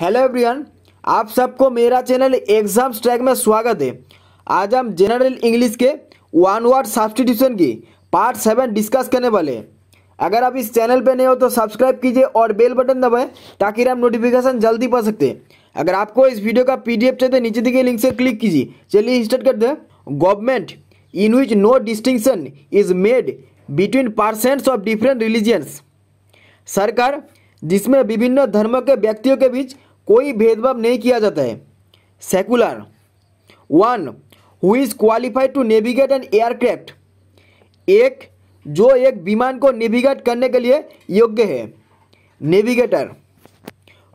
hello everyone आप सबको मेरा चैनल एग्जाम ट्रैक में स्वागत है आज हम जनरल इंग्लिश के वन वर्ड सब्सटीट्यूशन की पार्ट सेवन डिस्कस करने वाले हैं अगर आप इस चैनल पर नए हो तो सब्सक्राइब कीजिए और बेल बटन दबाएं ताकि आप नोटिफिकेशन जल्दी पा सकते हैं अगर आपको इस वीडियो का पी चाहिए तो नीचे दिखे लिंक से क्लिक कीजिए चलिए स्टार्ट करते हैं government in which no distinction is made between persons of different religions सरकार जिसमें विभिन्न धर्मों के व्यक्तियों के बीच कोई भेदभाव नहीं किया जाता है secular one who is qualified to navigate an aircraft एक जो एक विमान को नेविगेट करने के लिए योग्य है navigator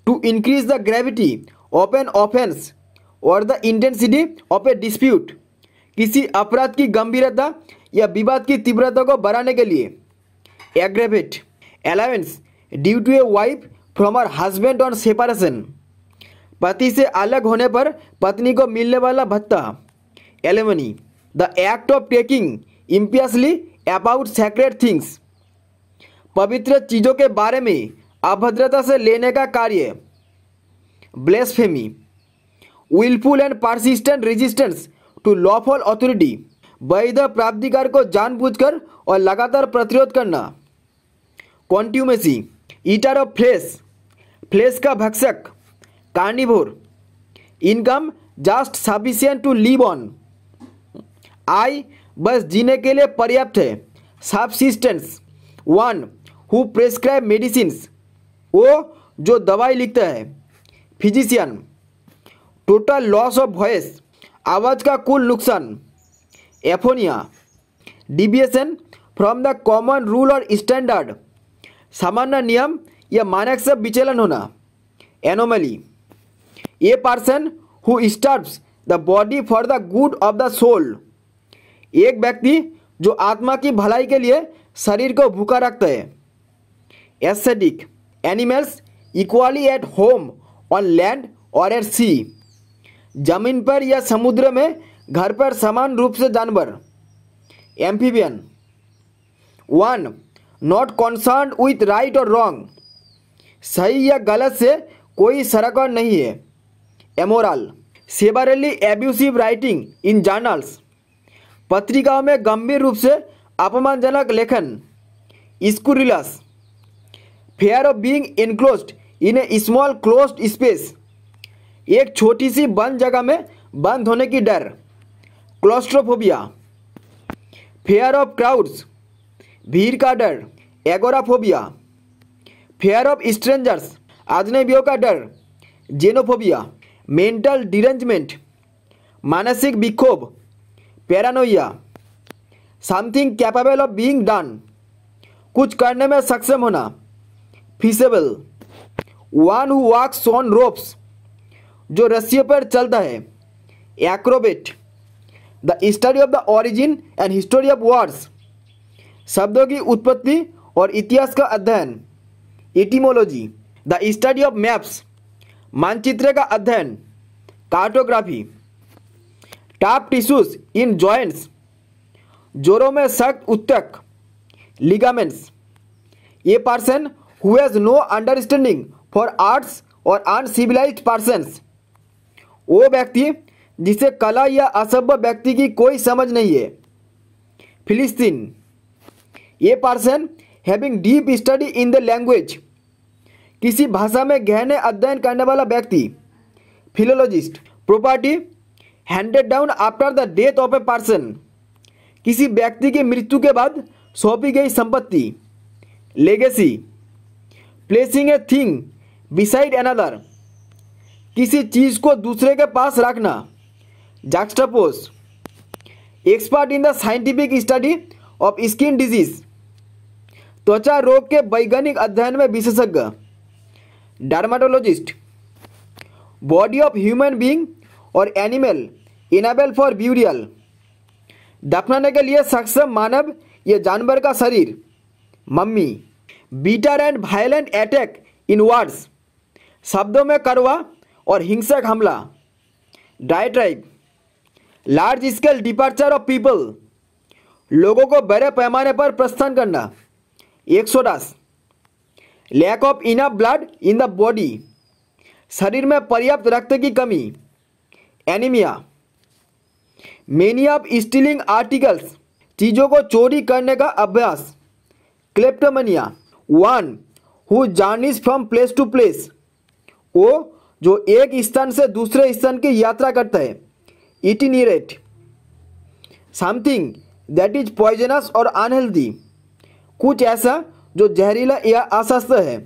to increase the gravity of an offence और the intensity of a dispute किसी अपराध की गंभीरता या विवाद की तीव्रता को बढ़ाने के लिए aggravate allowance due to a wife from her husband on separation पति से अलग होने पर पत्नी को मिलने वाला भत्ता alimony the act of taking impiously about sacred things पवित्र चीज़ों के बारे में अभद्रता से लेने का कार्य blasphemy wilful and persistent resistance to lawful authority वैध प्राप्तिकार को जानबूझकर और लगातार प्रतिरोध करना contumacy eater of flesh flesh का भक्षक carnivore income just sufficient to live on आई बस जीने के लिए पर्याप्त है subsistence one who prescribe medicine वो जो दवाई लिखता है physician total loss of voice आवाज़ का कुल नुकसान aphonia deviation from the common rule और स्टैंडर्ड सामान्य नियम या मानक से विचलन होना anomaly a person who starves the body for the good of the soul एक व्यक्ति जो आत्मा की भलाई के लिए शरीर को भूखा रखता है ascetic animals equally at home on land और एट सी जमीन पर या समुद्र में घर पर समान रूप से जानवर amphibian one not concerned with right और रॉन्ग सही या गलत से कोई सरकार नहीं है amoral severely abusive writing in journals पत्रिकाओं में गंभीर रूप से अपमानजनक लेखन scurrilous fear of being enclosed in a small closed space एक छोटी सी बंद जगह में बंद होने की डर क्लोस्ट्रोफोबिया फेयर ऑफ क्राउड्स भीड़ का डर एगोराफोबिया फेयर ऑफ स्ट्रेंजर्स आजनेबियो का डर जेनोफोबिया मेंटल डिरेंजमेंट मानसिक विक्षोभ paranoia something capable of being done कुछ करने में सक्षम होना feasible one who walks on ropes जो रस्सियों पर चलता है acrobat the study of the origin and history of words शब्दों की उत्पत्ति और इतिहास का अध्ययन etymology the study of maps मानचित्र का अध्ययन cartography tough tissues in joints जोरों में सख्त उत्तक ligaments a person who has no understanding for arts और अनसिविलाइज पर्सन वो व्यक्ति जिसे कला या असभ्य व्यक्ति की कोई समझ नहीं है philistine a person having deep study in the language किसी भाषा में गहने अध्ययन करने वाला व्यक्ति philologist property handed down after the death of a person किसी व्यक्ति की मृत्यु के बाद सौंपी गई संपत्ति legacy placing a thing beside another किसी चीज़ को दूसरे के पास रखना juxtapose expert in the scientific study of skin disease त्वचा रोग के वैज्ञानिक अध्ययन में विशेषज्ञ dermatologist body of human being और एनिमल इनाबल फॉर ब्यूरियल दफनाने के लिए सक्षम मानव या जानवर का शरीर mummy bitter and violent attack in words शब्दों में करवा और हिंसक हमला diatribe large scale departure of people लोगों को बड़े पैमाने पर प्रस्थान करना एक सौ दस lack of enough blood in the body शरीर में पर्याप्त रक्त की कमी anaemia mania of stealing articles चीज़ों को चोरी करने का अभ्यास kleptomania one who journeys from place to place वो जो एक स्थान से दूसरे स्थान की यात्रा करता है itinerant something that is poisonous और अनहेल्दी कुछ ऐसा जो जहरीला या अस्वस्थ है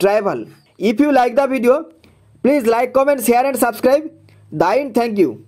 travel if you like the video please like comment share and subscribe दाइन थैंक यू